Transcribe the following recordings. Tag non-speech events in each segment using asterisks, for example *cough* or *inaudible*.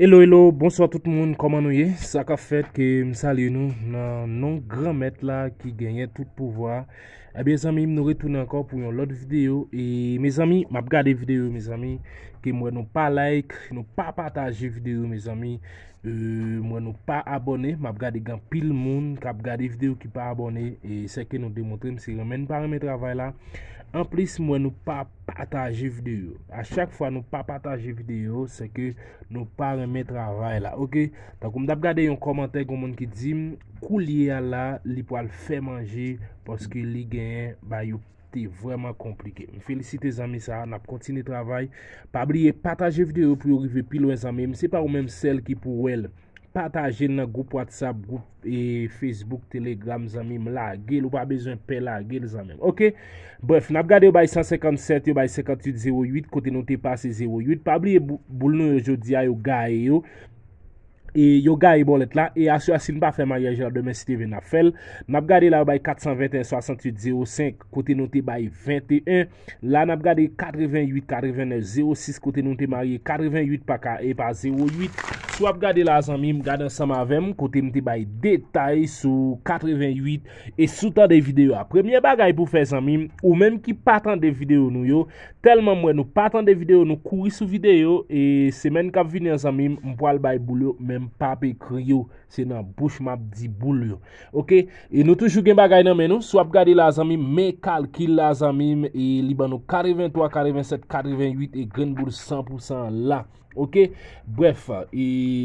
Hello, hello, bonsoit tout moun, koman nou ye? Saka fet ke msalye nou Nan nou gran met la ki genye Tout pouvoi Ebyen eh zami, m nou retounen ankon pou yon lot videyo. E, mè zami, m ap gade videyo, mè zami. Ki mwen nou pa like, mwen nou pa pataje videyo, mè zami. Mwen nou pa abone, m ap gade gan pil moun. Ka ap gade videyo ki pa abone. E se ke nou demontrem se remen parametravay la. An plis, mwen nou pa pataje videyo. A chak fwa nou pa pataje videyo, se ke nou parametravay la. Ok, tak ou m da ap gade yon komante kon moun ki di m. Kou liya la, li po al fe manje, poske li gen. Bayou ba vraiment compliqué félicitez amis ça ça, ça n'a travail travail pas pas partager vidéo pour pour plus plus plus loin. même pas pas ou même celle qui elle elle dans le groupe WhatsApp, groupe et Facebook, Telegram zamim la gueule ou pas besoin pelle la gueule, Ok? Bref, n'a pas gardé 157, yo bay 5808, côté noté passé 08. pas oublier, boul nou yo a yo E yoga e bolet la. E asyo asin pa fèm a yeje la domensite ve na fel. Nap gade la ou bay 421, 68, 05. Kote nou te bay 21. La nap gade 88, 89, 06. Kote nou te bay 88, pa ka e pa 08. Swap gade la zanmim, gade an samavem, kote mte bay detay sou 88 e soutan de videyo apremye bagay pou fe zanmim ou menm ki patan de videyo nou yo. Telman mwen nou patan de videyo nou kouri sou videyo e semen kap vini an zanmim mpoal bay boulyo menm pape kriyo se nan bouch map di boulyo. Ok, e nou toujou gen bagay nan menm, swap gade la zanmim, me kalkil la zanmim e li ban nou 43, 47, 88 e gren bou 100% la. Ok, bref,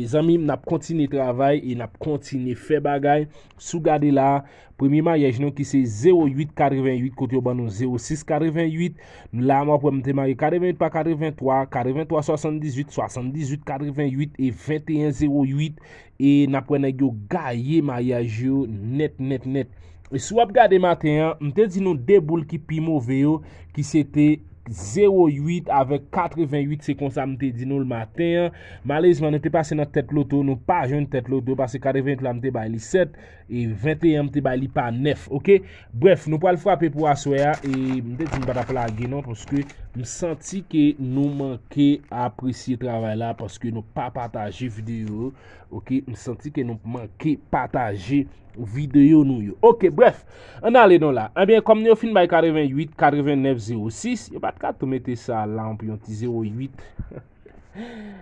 zami m nap kontini travay, e nap kontini fe bagay, sou gade la, premi ma yaj nou ki se 08-48, kote yo ban nou 06-48, la m wap wap mte ma yaj 48 pa 43, 43-78, 78-48, e 21-08, e nap wap wap nage yo gaye ma yaj yo net net net. E sou wap gade ma te, m te zin nou deboul ki pi mouve yo, ki se te, 08 avèk 88 sekons amte di nou l maten Malèzman nou te pase nan tèt loutou Nou pa joun tèt loutou Pase 80 loutou amte bay li 7 E 21 amte bay li pa 9 Ok bref nou pal fwapè pou aswaya E mwen te ti mbata pala genon Pwoske msanti ke nou manke apresye travè la Pwoske nou pa patajif di yo Ok, m senti ke nou manke pataje videyo nou yo. Ok, bref, an aleno la. An bien, kom ni yo filmay 48, 49, 06. Yo bat ka to mette sa lampi yon ti 08. *laughs*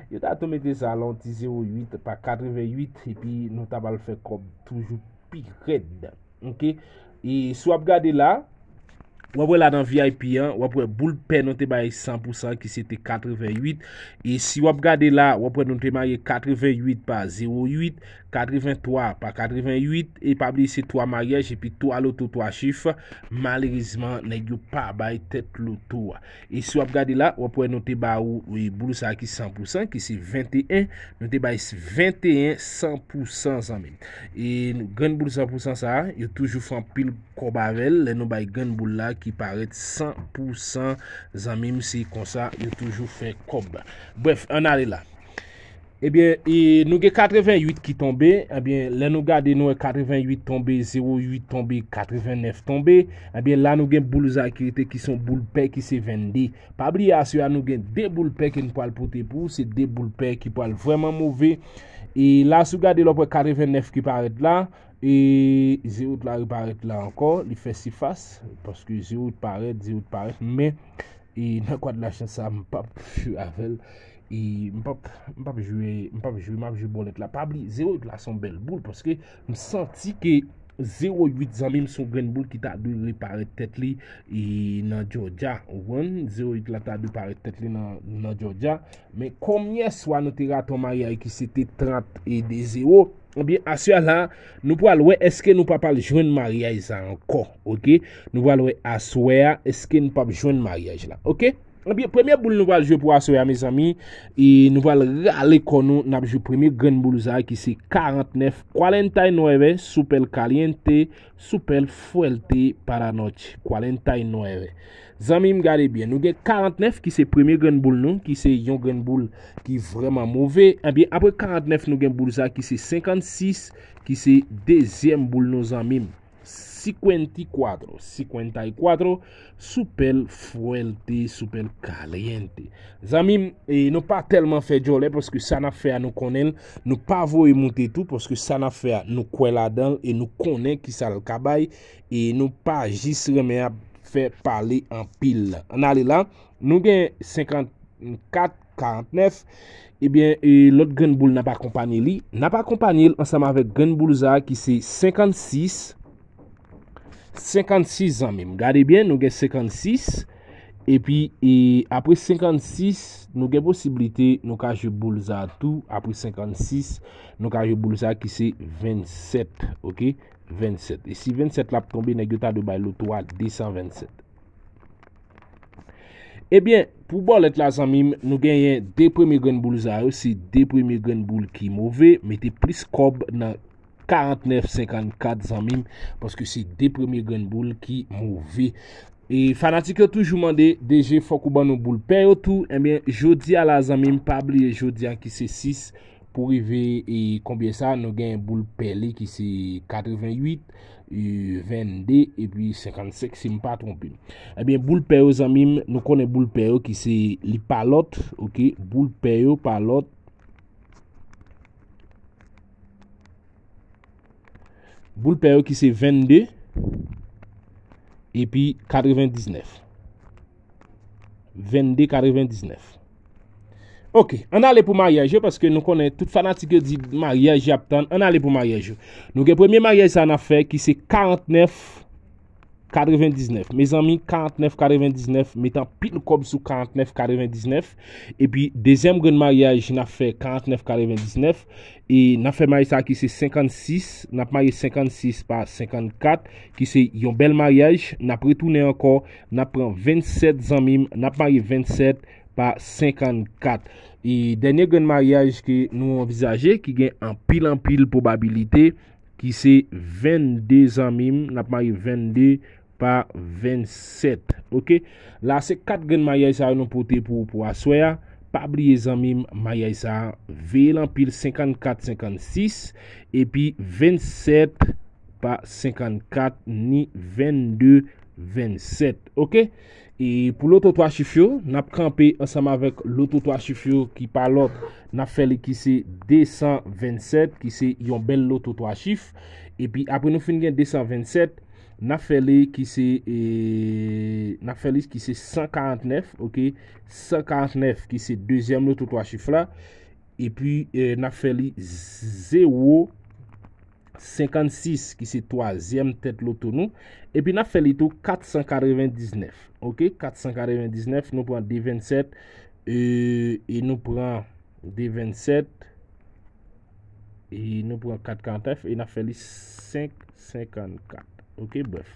Yo ta to mette sa lampi 08 pa 88. E pi nou tabal fe kob toujou pi red. Ok, e sou ap gade la. wap wè la dan VIP an, wap wè boul pe nou te baye 100% ki se te 88 e si wap gade la wap wè nou te baye 88 pa 08, 83 pa 88, e pabli se to a mayaj e pi to alot to to a chif malerizman, ne gyou pa baye tet lo to a, e si wap gade la wap wè nou te baye, wè boul sa ki 100% ki se 21 nou te baye se 21, 100% san men, e nou gande boul 100% sa, yo toujou fan pil ko bavel, le nou baye gande boul la ki paret 100% zanmim si konsa yo toujou fe kob. Bref, an ale la. Ebyen, e, nou gen 88 ki tombe. Ebyen, la nou gade nou e 88 tombe, 08 tombe, 89 tombe. Ebyen, la nou gen boulou zakirite ki son boulpe ki se vendi. Pabli asyo a nou gen de boulpe ki nou po al pote pou. Se de boulpe ki po al vwèman mouvè. E la sou gade lò pou e 89 ki paret la. E 08 la riparet la ankon. Li fè si fass. Pòske 08 paret, 08 paret. Mè, e nan kwa de la chansa mpap fü avèl. E, mpap jwe mpap jwe mpap jwe bon let la pabli 0 yon la son bel boule Poske msanti ke 0 8 zanli mson gren boule ki ta adou li e, pare tete li nan Djoja 0 yon la ta adou pare tete li nan Djoja Men komnyen swa nou te gato maryay ki se te 30 e de 0 Obyen aswe la nou po alwe eske nou pa pal jwen maryay sa anko Nou alwe aswe a eske nou pa pal jwen maryay la Ok? Anbye premye boul nou valjou pou aswe a me zami, nou valjou rale konou napjou premye gren boul zay ki se 49, kwa len tay noeve, sou pel kaliente, sou pel fwelte para noti, kwa len tay noeve Zami m gade bien, nou gen 49 ki se premye gren boul nou, ki se yon gren boul ki vreman mouve, anbye apre 49 nou gen boul zay ki se 56, ki se dezyem boul nou zami m Sikwenty kwadro Sikwenty kwadro Soupel fwelte Soupel kalente Zami, e, nou pa telman fe djole Poske sa na fe a nou konen Nou pa vo e monte tou Poske sa na fe a nou kwe la dan E nou konen ki sa lakabay E nou pa jis reme a fe pale An pil Nou gen 54-49 E bien e, Lout Genboul napa kompany li Napa kompany li ansama ve Genboul Zara Ki se 56-59 56 zanmim Gade bien nou gen 56 E pi apri 56 nou gen posibilite nou kaje boulza tou Apri 56 nou kaje boulza ki se 27 Ok 27 E si 27 la pou kombi negyota do bay loutou a 227 E bien pou bol et la zanmim nou gen yen deprimi gen boulza Ou se deprimi gen boul ki mouve Meti plis kob nan 49-54 zanmim. Paske se depremi genn boule ki mou ve. E fanatik yo toujou mande. Dje fokou ban nou boule peyo tou. E eh bie jodi a la zanmim. Pabli e jodi an ki se 6. Pou ve e konbien sa nou genn boule pey li. Ki se 88. E 22. E pi 57. Si mpa trompim. E eh bie boule peyo zanmim. Nou konen boule peyo ki se li palot. Ok. Boule peyo palot. Boule qui c'est 22 et puis 99. 22 99. Ok, on allait pour mariage Parce que nous connaît toute fanatique qui mariage On on allait pour mariage nous premier mariage ça a fait qui c'est 49 Kade vèndiznef. Me zanmi 49, kade vèndiznef. Metan pit nou kob sou 49, kade vèndiznef. E pi, dezem gen mariage na fè 49, kade vèndiznef. E na fè mariage sa ki se 56. Nap maye 56 pa 54. Ki se yon bel mariage. Na pritounè anko. Na pran 27 zanmim. Nap maye 27 pa 54. E denye gen mariage ki nou envizaje. Ki gen an pil an pil probabilite. Ki se 22 zanmim. Nap maye 22 zanmim. pa 27, ok, la se 4 gen mayay sa yon pou te pou ou pou aswe ya, pa bliye zan mim, mayay sa, ve lan pil 54, 56, e pi 27, pa 54, ni 22, 27, ok, e pou loto 3 chif yo, nap kampi ansam avek loto 3 chif yo ki pa lot, nap fel ki se 227, ki se yon bel loto 3 chif, e pi apre nou fin gen 227, Nafeli ki se, eee, nafeli ki se 549, ok, 549 ki se deuxième loto to a chifla, e pi nafeli 056 ki se troisième tet loto nou, e pi nafeli to 449, ok, 449 nou pran D27, e, e nou pran D27, e nou pran 449, e nafeli 554. Ok, bref.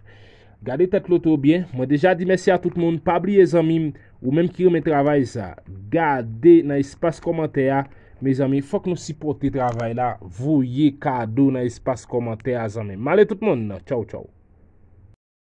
Gade te kloto byen. Mwen deja di mese a tout moun. Pabliye zanmim ou menm ki yo men travay za. Gade nan espas komanteya. Me zanmim, fok nou sipote travay la. Vou ye kado nan espas komanteya zanmim. Male tout moun. Chow, chow.